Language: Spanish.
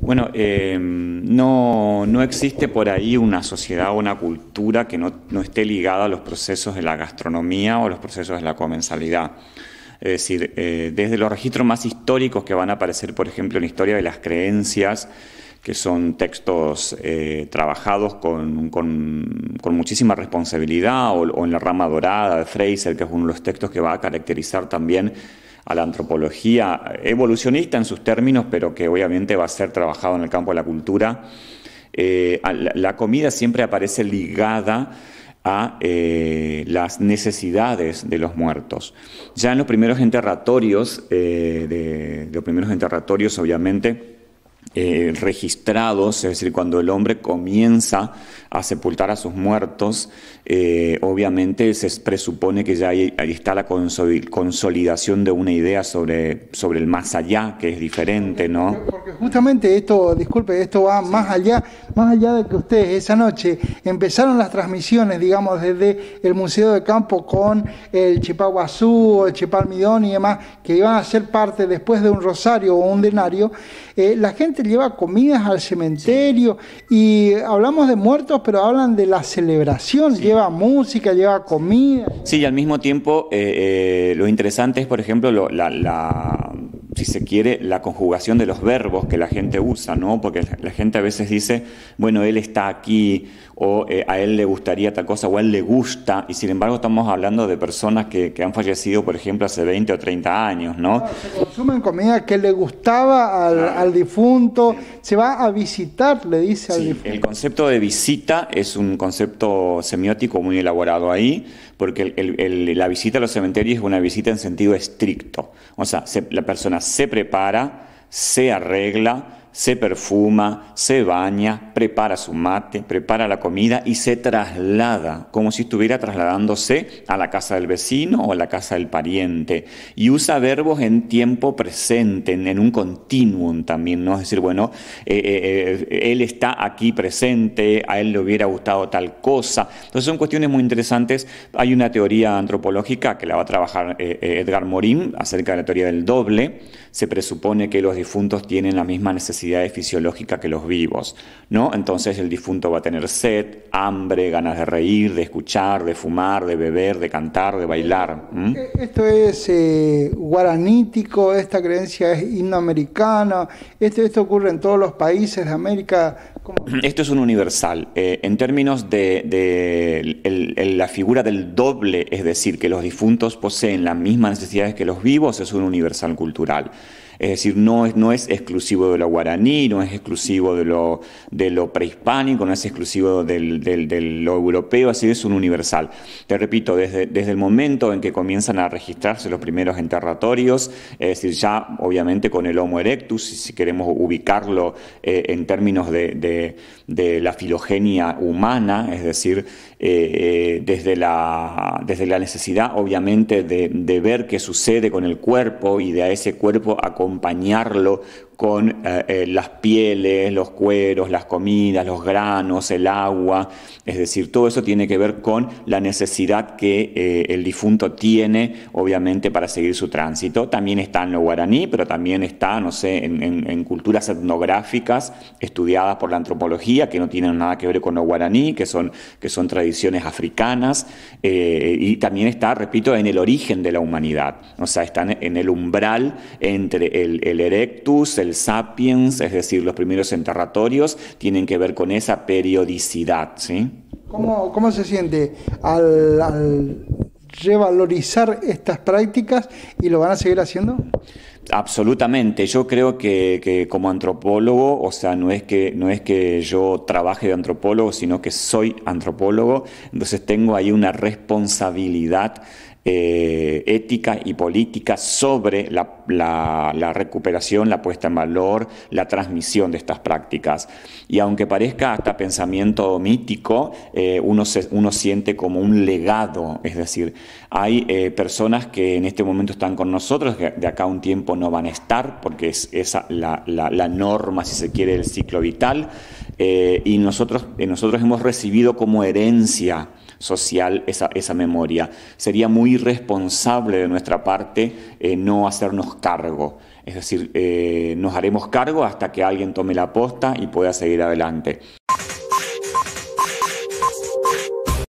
Bueno, eh, no, existe por ahí una sociedad o una cultura que no, esté ligada a los procesos de la gastronomía o los procesos de la comensalidad. Es decir, eh, desde los registros más históricos que van a aparecer, por ejemplo, en la historia de las creencias, que son textos eh, trabajados con, muchísima responsabilidad, o en la rama dorada de Fraser, que es uno de los textos que va a caracterizar también a la antropología evolucionista en sus términos, pero que obviamente va a ser trabajado en el campo de la cultura. Eh, la, comida siempre aparece ligada a eh, las necesidades de los muertos. Ya en los primeros enterratorios, eh, de los primeros enterratorios, obviamente, eh, registrados, es decir, cuando el hombre comienza a sepultar a sus muertos, eh, obviamente se presupone que ya ahí está la consolidación de una idea sobre, sobre el más allá, que es diferente, ¿no? Porque justamente esto, disculpe, esto va más allá más allá de que ustedes esa noche empezaron las transmisiones, digamos, desde el Museo de Campo con el Chipaguazú o el Chipalmidón y demás, que iban a ser parte después de un rosario o un denario, eh, la gente lleva comidas al cementerio y hablamos de muertos, pero hablan de la celebración, lleva música, lleva comida. Sí, y al mismo tiempo eh, eh, lo interesante es, por ejemplo, la si se quiere, la conjugación de los verbos que la gente usa, ¿no? Porque la gente a veces dice, bueno, él está aquí, o eh, a él le gustaría tal cosa, o a él le gusta, y sin embargo estamos hablando de personas que, que han fallecido, por ejemplo, hace 20 o 30 años, ¿no? comida que le gustaba al, al, difunto, se va a visitar, le dice al El concepto de visita es un concepto semiótico muy elaborado ahí, porque la visita a los cementerios es una visita en sentido estricto. O sea, la persona se prepara, se arregla, se perfuma, se baña, prepara su mate, prepara la comida y se traslada, como si estuviera trasladándose a la casa del vecino o a la casa del pariente. Y usa verbos en tiempo presente, en, un continuum también, ¿no? Es decir, bueno, eh, eh, eh, él está aquí presente, a él le hubiera gustado tal cosa. Entonces son cuestiones muy interesantes. Hay una teoría antropológica que la va a trabajar Edgar Morin acerca de la teoría del doble. Se presupone que los difuntos tienen la misma necesidad fisiológica que los vivos, ¿no? Entonces el difunto va a tener sed, hambre, ganas de reír, de escuchar, de fumar, de beber, de cantar, de bailar. Eh, esto es eh, guaranítico, esta creencia es indoamericana, esto, esto ocurre en todos los países de América. Esto es un universal. Eh, en términos de, la figura del doble, es decir, que los difuntos poseen las mismas necesidades que los vivos, es un universal cultural. Es decir, no es, no es exclusivo de lo guaraní, no es exclusivo de lo, prehispánico, no es exclusivo de lo europeo, así es un universal. Te repito, desde, desde el momento en que comienzan a registrarse los primeros enterratorios, es decir, ya obviamente con el Homo erectus, si queremos ubicarlo eh, en términos de, la filogenia humana, es decir, eh, eh, desde, la, desde la necesidad obviamente de, de ver qué sucede con el cuerpo y de a ese cuerpo acompañar acompañarlo con eh, eh, las pieles, los cueros, las comidas, los granos, el agua, es decir, todo eso tiene que ver con la necesidad que eh, el difunto tiene, obviamente, para seguir su tránsito. También está en lo guaraní, pero también está, no sé, en, culturas etnográficas estudiadas por la antropología, que no tienen nada que ver con lo guaraní, que son, que son tradiciones africanas, y también está, repito, en el origen de la humanidad, o sea, están en el umbral entre el, el erectus, el sapiens, es decir, los primeros enterratorios, tienen que ver con esa periodicidad. ¿sí? ¿Cómo, cómo se siente al, revalorizar estas prácticas y lo van a seguir haciendo? Absolutamente. Yo creo que, como antropólogo, o sea, no es que no es que yo trabaje de antropólogo, sino que soy antropólogo. Entonces tengo ahí una responsabilidad eh, ética y política sobre la, recuperación, la puesta en valor, la transmisión de estas prácticas. Y aunque parezca hasta pensamiento mítico, eh, uno, uno siente como un legado, es decir, hay eh, personas que en este momento están con nosotros, que de acá a un tiempo no van a estar, porque es esa la, norma, si se quiere, del ciclo vital, y nosotros, nosotros hemos recibido como herencia social esa, esa memoria. Sería muy irresponsable de nuestra parte eh, no hacernos cargo. Es decir, eh, nos haremos cargo hasta que alguien tome la posta y pueda seguir adelante.